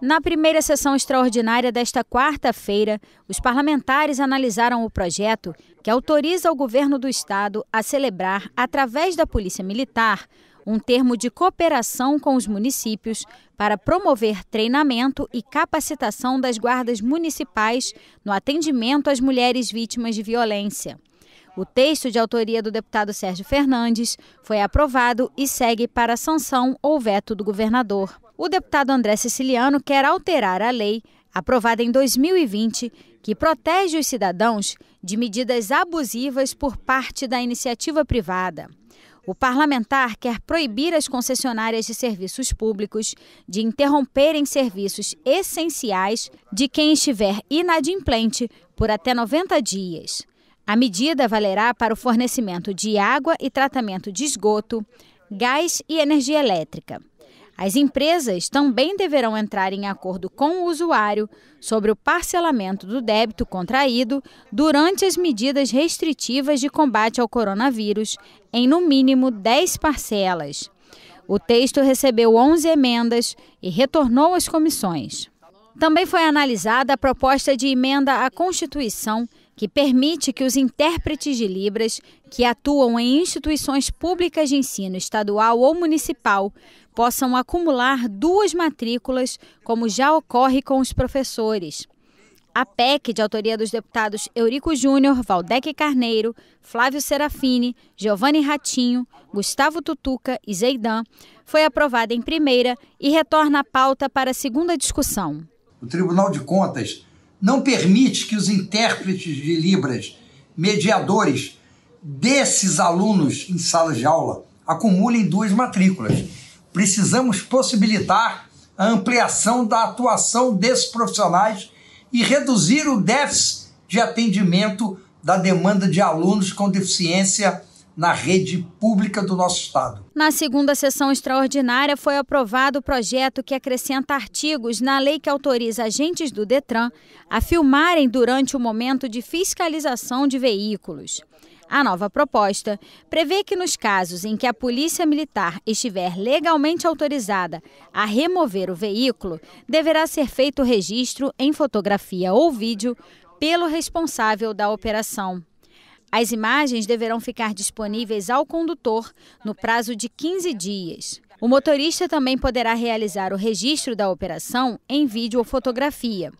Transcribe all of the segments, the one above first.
Na primeira sessão extraordinária desta quarta-feira, os parlamentares analisaram o projeto que autoriza o governo do estado a celebrar, através da Polícia Militar, um termo de cooperação com os municípios para promover treinamento e capacitação das guardas municipais no atendimento às mulheres vítimas de violência. O texto de autoria do deputado Sérgio Fernandes foi aprovado e segue para sanção ou veto do governador o deputado André Siciliano quer alterar a lei aprovada em 2020 que protege os cidadãos de medidas abusivas por parte da iniciativa privada. O parlamentar quer proibir as concessionárias de serviços públicos de interromperem serviços essenciais de quem estiver inadimplente por até 90 dias. A medida valerá para o fornecimento de água e tratamento de esgoto, gás e energia elétrica. As empresas também deverão entrar em acordo com o usuário sobre o parcelamento do débito contraído durante as medidas restritivas de combate ao coronavírus, em no mínimo 10 parcelas. O texto recebeu 11 emendas e retornou às comissões. Também foi analisada a proposta de emenda à Constituição que permite que os intérpretes de Libras que atuam em instituições públicas de ensino estadual ou municipal possam acumular duas matrículas, como já ocorre com os professores. A PEC, de autoria dos deputados Eurico Júnior, Valdeque Carneiro, Flávio Serafini, Giovanni Ratinho, Gustavo Tutuca e Zeidan, foi aprovada em primeira e retorna à pauta para segunda discussão. O Tribunal de Contas não permite que os intérpretes de Libras, mediadores desses alunos em salas de aula, acumulem duas matrículas. Precisamos possibilitar a ampliação da atuação desses profissionais e reduzir o déficit de atendimento da demanda de alunos com deficiência na rede pública do nosso Estado. Na segunda sessão extraordinária, foi aprovado o projeto que acrescenta artigos na lei que autoriza agentes do Detran a filmarem durante o momento de fiscalização de veículos. A nova proposta prevê que, nos casos em que a Polícia Militar estiver legalmente autorizada a remover o veículo, deverá ser feito o registro em fotografia ou vídeo pelo responsável da operação. As imagens deverão ficar disponíveis ao condutor no prazo de 15 dias. O motorista também poderá realizar o registro da operação em vídeo ou fotografia.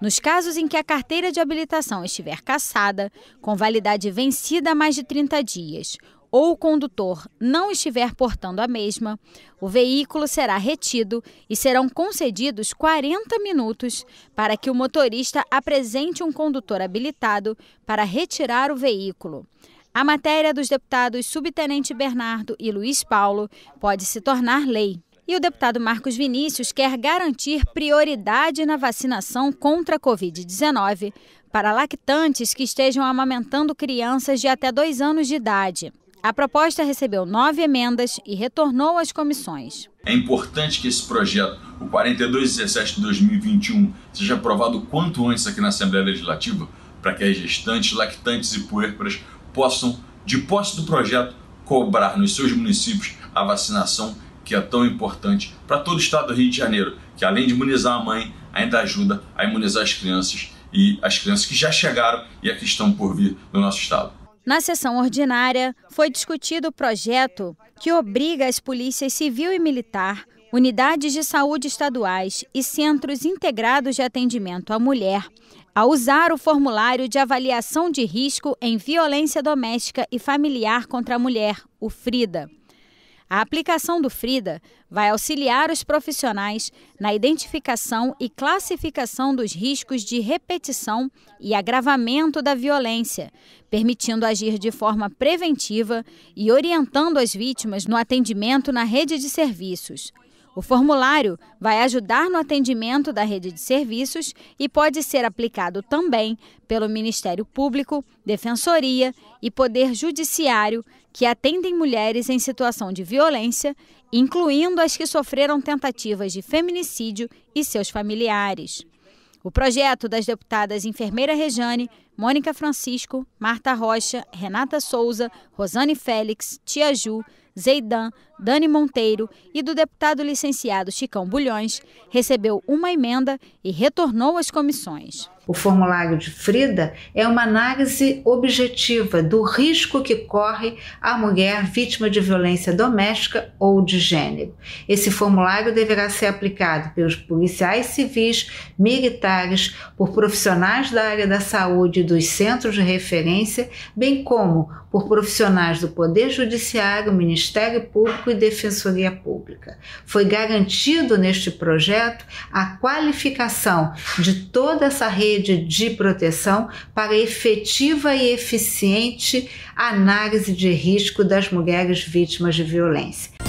Nos casos em que a carteira de habilitação estiver cassada, com validade vencida há mais de 30 dias, ou o condutor não estiver portando a mesma, o veículo será retido e serão concedidos 40 minutos para que o motorista apresente um condutor habilitado para retirar o veículo. A matéria dos deputados Subtenente Bernardo e Luiz Paulo pode se tornar lei. E o deputado Marcos Vinícius quer garantir prioridade na vacinação contra a Covid-19 para lactantes que estejam amamentando crianças de até dois anos de idade. A proposta recebeu nove emendas e retornou às comissões. É importante que esse projeto, o 4217 de 2021, seja aprovado o quanto antes aqui na Assembleia Legislativa, para que as gestantes, lactantes e puérperas possam, de posse do projeto, cobrar nos seus municípios a vacinação que é tão importante para todo o estado do Rio de Janeiro, que além de imunizar a mãe, ainda ajuda a imunizar as crianças e as crianças que já chegaram e aqui estão por vir no nosso estado. Na sessão ordinária, foi discutido o projeto que obriga as polícias civil e militar, unidades de saúde estaduais e centros integrados de atendimento à mulher a usar o formulário de avaliação de risco em violência doméstica e familiar contra a mulher, o FRIDA. A aplicação do FRIDA vai auxiliar os profissionais na identificação e classificação dos riscos de repetição e agravamento da violência, permitindo agir de forma preventiva e orientando as vítimas no atendimento na rede de serviços. O formulário vai ajudar no atendimento da rede de serviços e pode ser aplicado também pelo Ministério Público, Defensoria e Poder Judiciário, que atendem mulheres em situação de violência, incluindo as que sofreram tentativas de feminicídio e seus familiares. O projeto das deputadas Enfermeira Rejane, Mônica Francisco, Marta Rocha, Renata Souza, Rosane Félix, Tia Ju, Zeidan, Dani Monteiro e do deputado licenciado Chicão Bulhões, recebeu uma emenda e retornou às comissões. O formulário de Frida é uma análise objetiva do risco que corre a mulher vítima de violência doméstica ou de gênero. Esse formulário deverá ser aplicado pelos policiais civis, militares, por profissionais da área da saúde e dos centros de referência, bem como por profissionais do Poder Judiciário, Ministério Ministério Público e Defensoria Pública. Foi garantido neste projeto a qualificação de toda essa rede de proteção para efetiva e eficiente análise de risco das mulheres vítimas de violência.